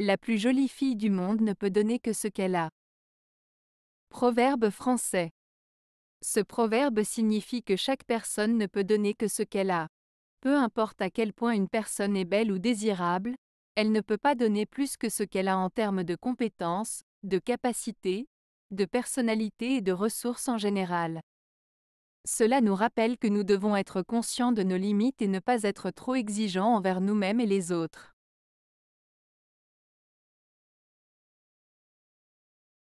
La plus jolie fille du monde ne peut donner que ce qu'elle a. Proverbe français. Ce proverbe signifie que chaque personne ne peut donner que ce qu'elle a. Peu importe à quel point une personne est belle ou désirable, elle ne peut pas donner plus que ce qu'elle a en termes de compétences, de capacités, de personnalité et de ressources en général. Cela nous rappelle que nous devons être conscients de nos limites et ne pas être trop exigeants envers nous-mêmes et les autres.